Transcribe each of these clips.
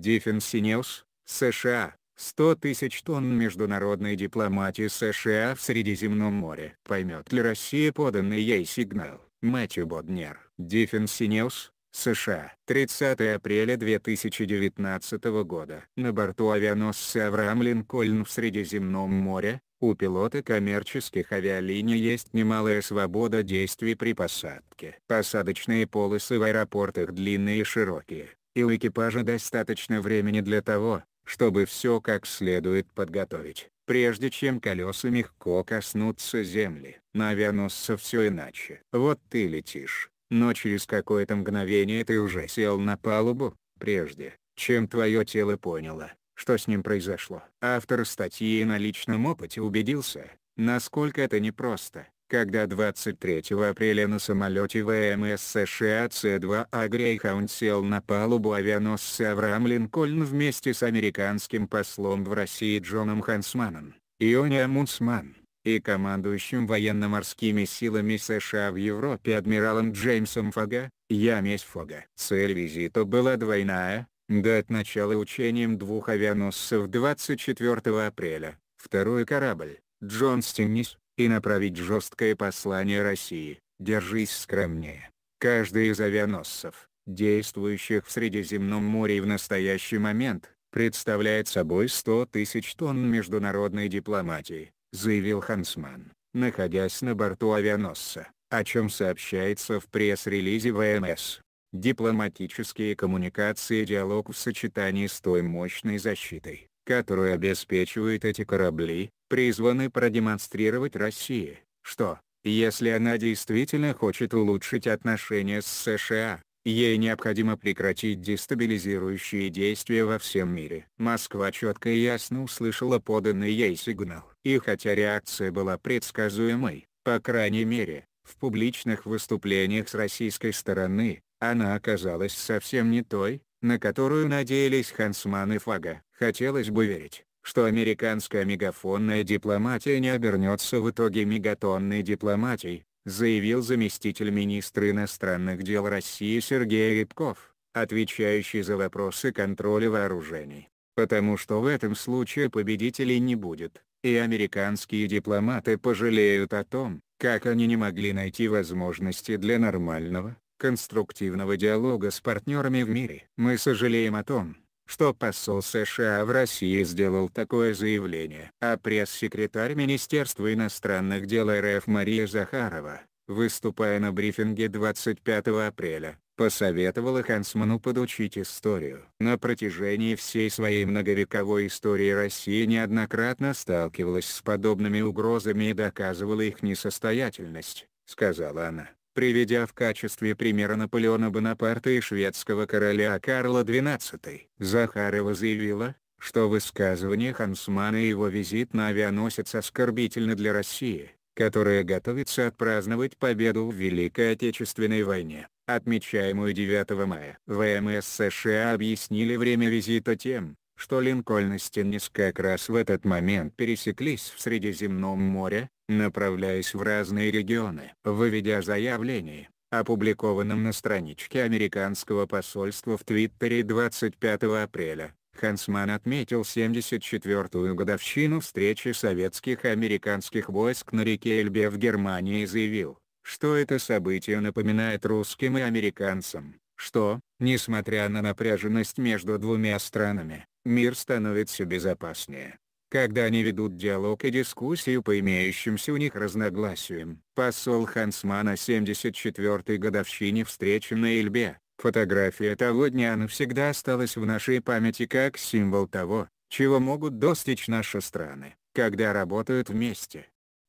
Defense News, США, 100 тысяч тонн международной дипломатии США в Средиземном море. Поймет ли Россия поданный ей сигнал? Мэтью Боднер, Defense News, США. 30 апреля 2019 года. На борту авианосца Авраам Линкольн в Средиземном море, у пилота коммерческих авиалиний есть немалая свобода действий при посадке. Посадочные полосы в аэропортах длинные и широкие и у экипажа достаточно времени для того, чтобы все как следует подготовить, прежде чем колеса мягко коснутся земли. На авианосце все иначе. Вот ты летишь, но через какое-то мгновение ты уже сел на палубу, прежде, чем твое тело поняло, что с ним произошло. Автор статьи на личном опыте убедился, насколько это непросто, когда 23 апреля на самолете ВМС США c 2 а Грейхаунд сел на палубу а авианосца Авраам Линкольн вместе с американским послом в России Джоном Хансманом, Иони Амунсман, и командующим военно-морскими силами США в Европе адмиралом Джеймсом Фога, Ямесь Фога. Цель визита была двойная, дать начало учениям двух авианосцев 24 апреля, второй корабль, Джон Стеннис, и направить жесткое послание России, держись скромнее. Каждый из авианосцев, действующих в Средиземном море в настоящий момент, представляет собой 100 тысяч тонн международной дипломатии, заявил Хансман, находясь на борту авианосца, о чем сообщается в пресс-релизе ВМС. Дипломатические коммуникации и диалог в сочетании с той мощной защитой, которую обеспечивают эти корабли, призваны продемонстрировать России, что, если она действительно хочет улучшить отношения с США, ей необходимо прекратить дестабилизирующие действия во всем мире. Москва четко и ясно услышала поданный ей сигнал. И хотя реакция была предсказуемой, по крайней мере, в публичных выступлениях с российской стороны, она оказалась совсем не той, на которую надеялись Хансман и Фага. Хотелось бы верить, что американская мегафонная дипломатия не обернется в итоге мегатонной дипломатией, заявил заместитель министра иностранных дел России Сергей Рябков, отвечающий за вопросы контроля вооружений. Потому что в этом случае победителей не будет, и американские дипломаты пожалеют о том, как они не могли найти возможности для нормального, конструктивного диалога с партнерами в мире. Мы сожалеем о том, что посол США в России сделал такое заявление. А пресс-секретарь Министерства иностранных дел РФ Мария Захарова, выступая на брифинге 25 апреля, посоветовала Хансману подучить историю. На протяжении всей своей многовековой истории Россия неоднократно сталкивалась с подобными угрозами и доказывала их несостоятельность, сказала она приведя в качестве примера Наполеона Бонапарта и шведского короля Карла XII. Захарова заявила, что высказывание Хансмана и его визит на авианосец оскорбительно для России, которая готовится отпраздновать победу в Великой Отечественной войне, отмечаемую 9 мая. ВМС США объяснили время визита тем, что Линкольн и Стеннис как раз в этот момент пересеклись в Средиземном море, направляясь в разные регионы. Выведя заявление, опубликованном на страничке американского посольства в Твиттере 25 апреля, Хансман отметил 74-ю годовщину встречи советских и американских войск на реке Эльбе в Германии и заявил, что это событие напоминает русским и американцам, что, несмотря на напряженность между двумя странами, мир становится безопаснее когда они ведут диалог и дискуссию по имеющимся у них разногласиям. Посол Хансма на 74-й годовщине встречи на Эльбе. Фотография того дня навсегда осталась в нашей памяти как символ того, чего могут достичь наши страны, когда работают вместе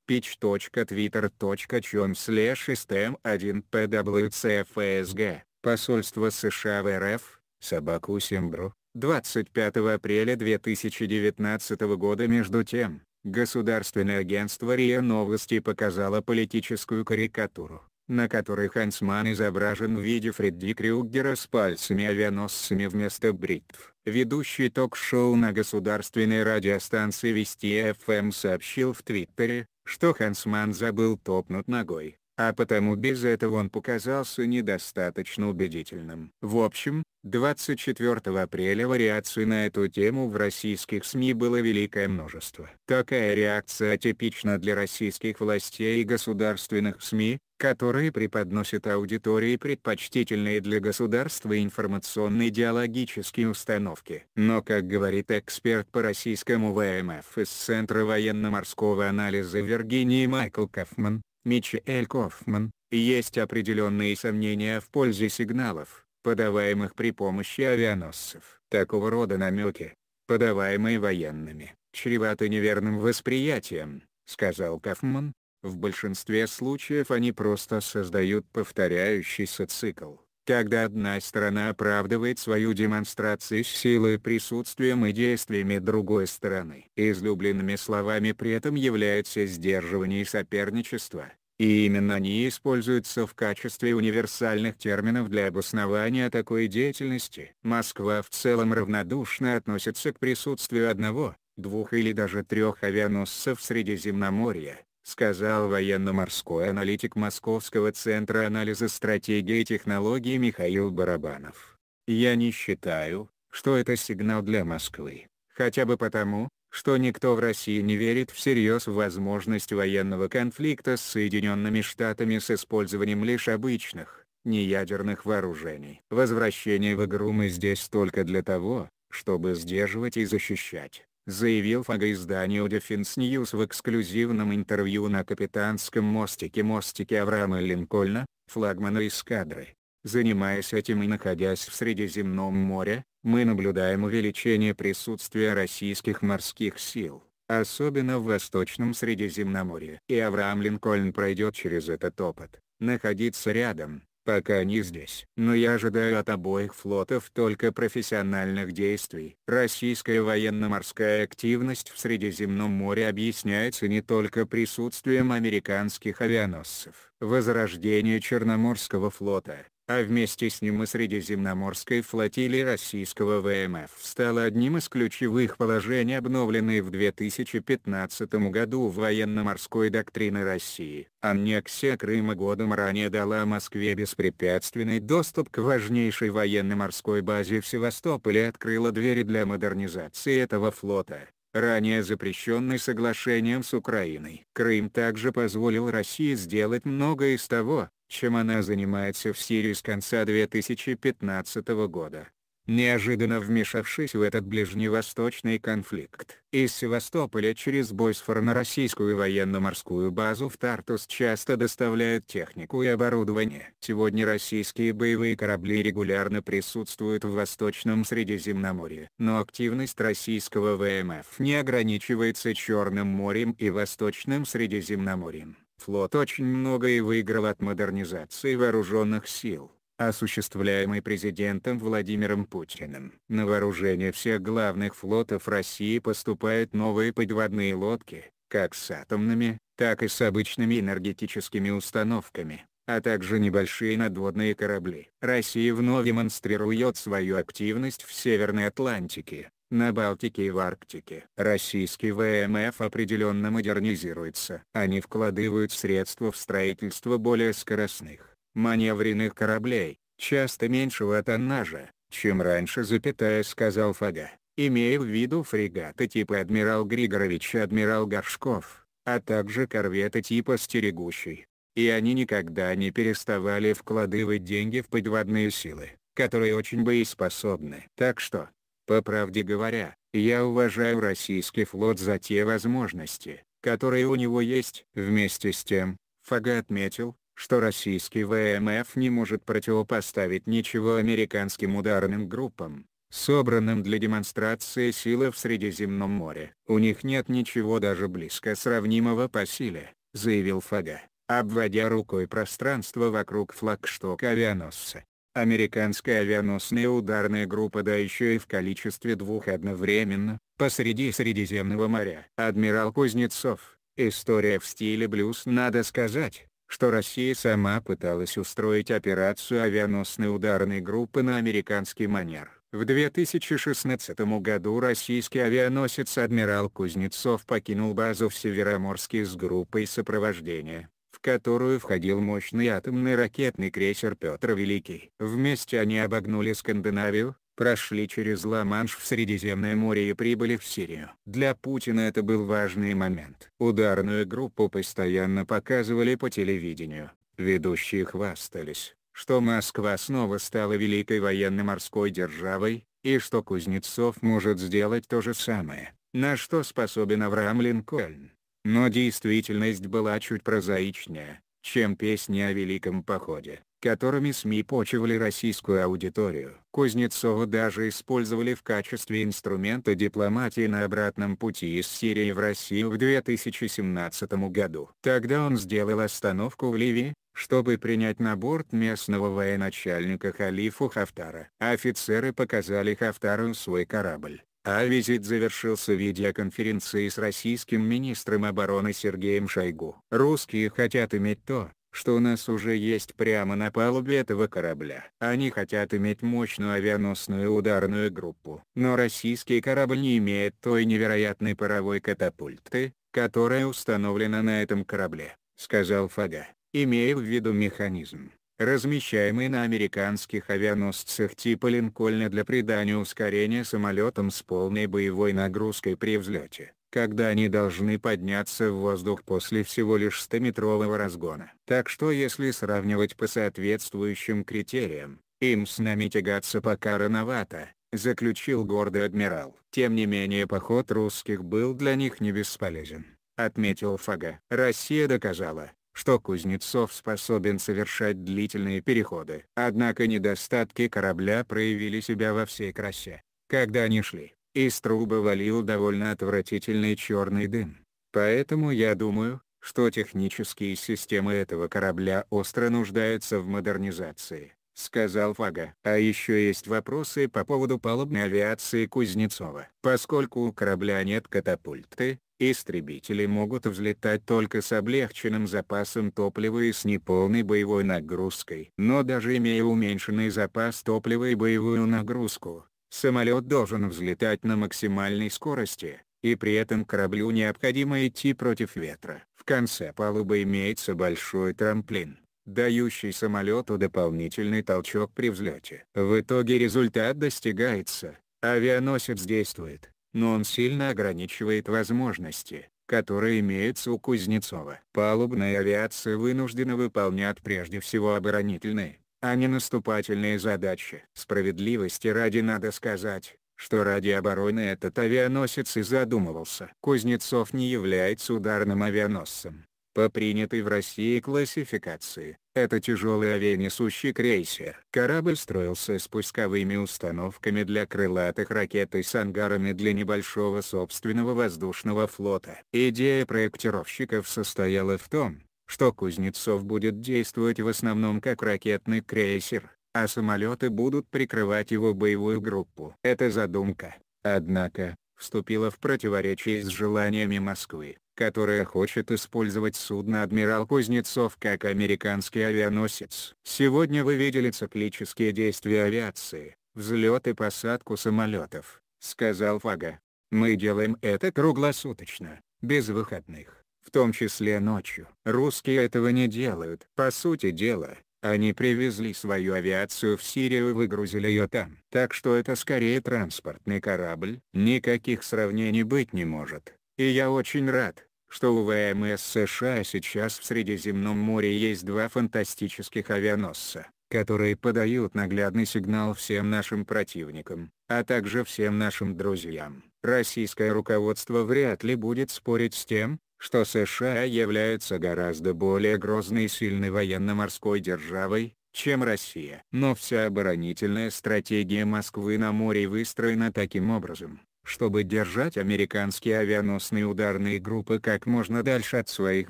pitch.twitter.com slash stem1pwcfsg, посольство США в РФ, собаку Симбру. 25 апреля 2019 года между тем, Государственное агентство РИА Новости показало политическую карикатуру, на которой Хансман изображен в виде Фредди Крюгера с пальцами-авианосцами вместо бритв. Ведущий ток-шоу на государственной радиостанции Вести ФМ эм сообщил в Твиттере, что Хансман забыл топнуть ногой а потому без этого он показался недостаточно убедительным. В общем, 24 апреля вариаций на эту тему в российских СМИ было великое множество. Такая реакция типична для российских властей и государственных СМИ, которые преподносят аудитории предпочтительные для государства информационно-идеологические установки. Но как говорит эксперт по российскому ВМФ из Центра военно-морского анализа Виргинии Майкл Кафман, Мичиэль Кофман, есть определенные сомнения в пользе сигналов подаваемых при помощи авианосцев. Такого рода намеки, подаваемые военными, чреваты неверным восприятием, сказал Кафман. В большинстве случаев они просто создают повторяющийся цикл, когда одна сторона оправдывает свою демонстрацию силы присутствием и действиями другой стороны. Излюбленными словами при этом являются сдерживание и соперничество. И именно они используются в качестве универсальных терминов для обоснования такой деятельности. Москва в целом равнодушно относится к присутствию одного, двух или даже трех авианосцев Средиземноморья, сказал военно-морской аналитик Московского центра анализа стратегии и технологий Михаил Барабанов. Я не считаю, что это сигнал для Москвы, хотя бы потому, что никто в России не верит всерьез в возможность военного конфликта с Соединенными Штатами с использованием лишь обычных, неядерных вооружений. Возвращение в игру мы здесь только для того, чтобы сдерживать и защищать заявил Фага изданию Defense News в эксклюзивном интервью на капитанском мостике мостике Авраама Линкольна, флагмана эскадры. Занимаясь этим и находясь в Средиземном море, мы наблюдаем увеличение присутствия российских морских сил, особенно в Восточном Средиземноморье. И Авраам Линкольн пройдет через этот опыт, находиться рядом, пока они здесь. Но я ожидаю от обоих флотов только профессиональных действий. Российская военно-морская активность в Средиземном море объясняется не только присутствием американских авианосцев. Возрождение Черноморского флота а вместе с ним и Средиземноморской флотилии российского ВМФ стала одним из ключевых положений обновленной в 2015 году военно-морской доктрины России. Аннексия Крыма годом ранее дала Москве беспрепятственный доступ к важнейшей военно-морской базе в Севастополе и открыла двери для модернизации этого флота ранее запрещенный соглашением с Украиной. Крым также позволил России сделать многое из того, чем она занимается в Сирии с конца 2015 года. Неожиданно вмешавшись в этот ближневосточный конфликт, из Севастополя через Босфор на российскую военно-морскую базу в Тартус часто доставляют технику и оборудование. Сегодня российские боевые корабли регулярно присутствуют в Восточном Средиземноморье. Но активность российского ВМФ не ограничивается Черным морем и Восточным Средиземноморьем. Флот очень многое выиграл от модернизации вооруженных сил, осуществляемой президентом Владимиром Путиным. На вооружение всех главных флотов России поступают новые подводные лодки, как с атомными, так и с обычными энергетическими установками а также небольшие надводные корабли. Россия вновь демонстрирует свою активность в Северной Атлантике, на Балтике и в Арктике. Российский ВМФ определенно модернизируется. Они вкладывают средства в строительство более скоростных, маневренных кораблей, часто меньшего тоннажа, чем раньше запятая сказал Фага, имея в виду фрегаты типа «Адмирал Григорович» и «Адмирал Горшков», а также корветы типа «Стерегущий». И они никогда не переставали вкладывать деньги в подводные силы, которые очень боеспособны. Так что, по правде говоря, я уважаю российский флот за те возможности, которые у него есть. Вместе с тем, Фага отметил, что российский ВМФ не может противопоставить ничего американским ударным группам, собранным для демонстрации силы в Средиземном море. «У них нет ничего даже близко сравнимого по силе», — заявил Фага, обводя рукой пространство вокруг флагштока авианосца. Американская авианосная ударная группа да еще и в количестве двух одновременно, посреди Средиземного моря. Адмирал Кузнецов, история в стиле блюз надо сказать, что Россия сама пыталась устроить операцию авианосной ударной группы на американский манер. В 2016 году российский авианосец «Адмирал Кузнецов» покинул базу в Североморске с группой сопровождения которую входил мощный атомный ракетный крейсер «Петр Великий». Вместе они обогнули Скандинавию, прошли через Ла-Манш в Средиземное море и прибыли в Сирию. Для Путина это был важный момент. Ударную группу постоянно показывали по телевидению. Ведущие хвастались, что Москва снова стала великой военно-морской державой, и что Кузнецов может сделать то же самое, на что способен Авраам Линкольн. Но действительность была чуть прозаичнее, чем песни о Великом Походе, которыми СМИ почивали российскую аудиторию. Кузнецова даже использовали в качестве инструмента дипломатии на обратном пути из Сирии в Россию в 2017 году. Тогда он сделал остановку в Ливии, чтобы принять на борт местного военачальника Халифу Хафтара. Офицеры показали Хафтару свой корабль, а визит завершился видеоконференцией с российским министром обороны Сергеем Шойгу. Русские хотят иметь то, что у нас уже есть прямо на палубе этого корабля. Они хотят иметь мощную авианосную ударную группу. Но российский корабль не имеет той невероятной паровой катапульты, которая установлена на этом корабле, сказал Фага, имея в виду механизм, размещаемый на американских авианосцах типа Линкольна для придания ускорения самолетам с полной боевой нагрузкой при взлете, когда они должны подняться в воздух после всего лишь 100-метрового разгона. Так что если сравнивать по соответствующим критериям, им с нами тягаться пока рановато, заключил гордый адмирал. Тем не менее поход русских был для них не бесполезен, отметил Фага. Россия доказала, что Кузнецов способен совершать длительные переходы. Однако недостатки корабля проявили себя во всей красе. Когда они шли, из трубы валил довольно отвратительный черный дым. Поэтому я думаю, что технические системы этого корабля остро нуждаются в модернизации, сказал Фага. А еще есть вопросы по поводу палубной авиации Кузнецова. Поскольку у корабля нет катапульты, Истребители могут взлетать только с облегченным запасом топлива и с неполной боевой нагрузкой. Но даже имея уменьшенный запас топлива и боевую нагрузку, самолет должен взлетать на максимальной скорости, и при этом кораблю необходимо идти против ветра. В конце палубы имеется большой трамплин, дающий самолету дополнительный толчок при взлете. В итоге результат достигается, авианосец действует но он сильно ограничивает возможности, которые имеются у Кузнецова. Палубная авиация вынуждена выполнять прежде всего оборонительные, а не наступательные задачи. Справедливости ради надо сказать, что ради обороны этот авианосец и задумывался. Кузнецов не является ударным авианосцем. По принятой в России классификации, это тяжелый авианесущий крейсер. Корабль строился с пусковыми установками для крылатых ракет и с ангарами для небольшого собственного воздушного флота. Идея проектировщиков состояла в том, что Кузнецов будет действовать в основном как ракетный крейсер, а самолеты будут прикрывать его боевую группу. Эта задумка, однако, вступила в противоречие с желаниями Москвы которая хочет использовать судно «Адмирал Кузнецов» как американский авианосец. Сегодня вы видели циклические действия авиации, взлет и посадку самолетов, сказал Фага. Мы делаем это круглосуточно, без выходных, в том числе ночью. Русские этого не делают. По сути дела, они привезли свою авиацию в Сирию и выгрузили ее там. Так что это скорее транспортный корабль. Никаких сравнений быть не может. И я очень рад, что у ВМС США сейчас в Средиземном море есть два фантастических авианосца, которые подают наглядный сигнал всем нашим противникам, а также всем нашим друзьям. Российское руководство вряд ли будет спорить с тем, что США является гораздо более грозной и сильной военно-морской державой, чем Россия. Но вся оборонительная стратегия Москвы на море выстроена таким образом, чтобы держать американские авианосные ударные группы как можно дальше от своих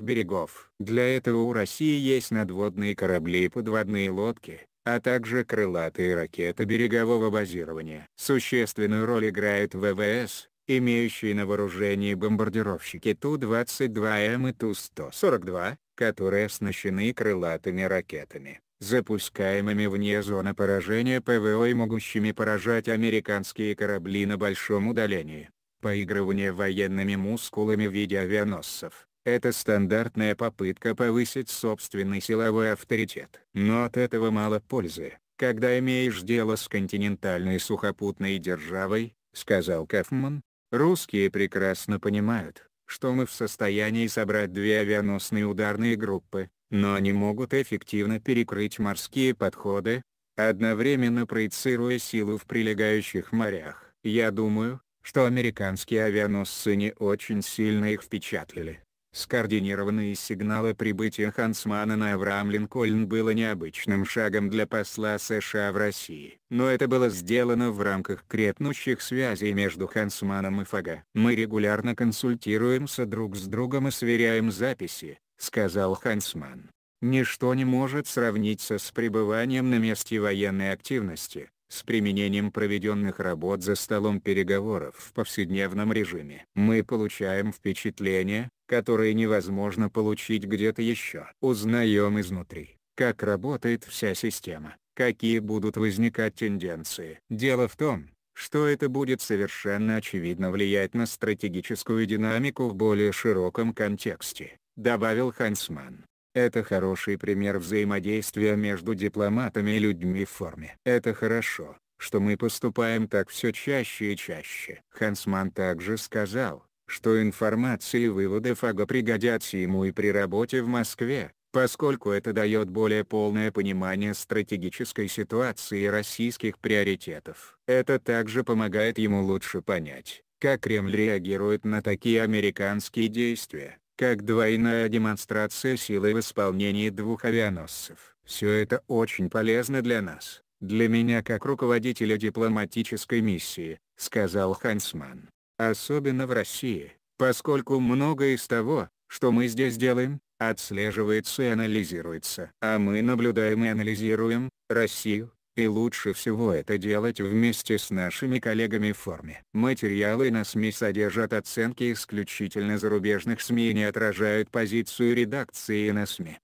берегов. Для этого у России есть надводные корабли и подводные лодки, а также крылатые ракеты берегового базирования. Существенную роль играют ВВС, имеющие на вооружении бомбардировщики Ту-22М и Ту-142, которые оснащены крылатыми ракетами запускаемыми вне зоны поражения ПВО и могущими поражать американские корабли на большом удалении. Поигрывание военными мускулами в виде авианосцев – это стандартная попытка повысить собственный силовой авторитет. Но от этого мало пользы, когда имеешь дело с континентальной сухопутной державой, сказал Кафман. Русские прекрасно понимают, что мы в состоянии собрать две авианосные ударные группы, но они могут эффективно перекрыть морские подходы, одновременно проецируя силу в прилегающих морях. Я думаю, что американские авианосцы не очень сильно их впечатлили. Скоординированные сигналы прибытия Хансмана на Авраам-Линкольн было необычным шагом для посла США в России. Но это было сделано в рамках крепнущих связей между Хансманом и ФАГА. Мы регулярно консультируемся друг с другом и сверяем записи, — сказал Хансман. «Ничто не может сравниться с пребыванием на месте военной активности, с применением проведенных работ за столом переговоров в повседневном режиме. Мы получаем впечатления, которые невозможно получить где-то еще. Узнаем изнутри, как работает вся система, какие будут возникать тенденции. Дело в том, что это будет совершенно очевидно влиять на стратегическую динамику в более широком контексте добавил Хансман. Это хороший пример взаимодействия между дипломатами и людьми в форме. Это хорошо, что мы поступаем так все чаще и чаще. Хансман также сказал, что информации и выводы Фаго пригодятся ему и при работе в Москве, поскольку это дает более полное понимание стратегической ситуации и российских приоритетов. Это также помогает ему лучше понять, как Кремль реагирует на такие американские действия как двойная демонстрация силы в исполнении двух авианосцев. Все это очень полезно для нас, для меня как руководителя дипломатической миссии, сказал Хансман. Особенно в России, поскольку многое из того, что мы здесь делаем, отслеживается и анализируется. А мы наблюдаем и анализируем Россию, и лучше всего это делать вместе с нашими коллегами в форме. Материалы на СМИ содержат оценки исключительно зарубежных СМИ и не отражают позицию редакции на СМИ.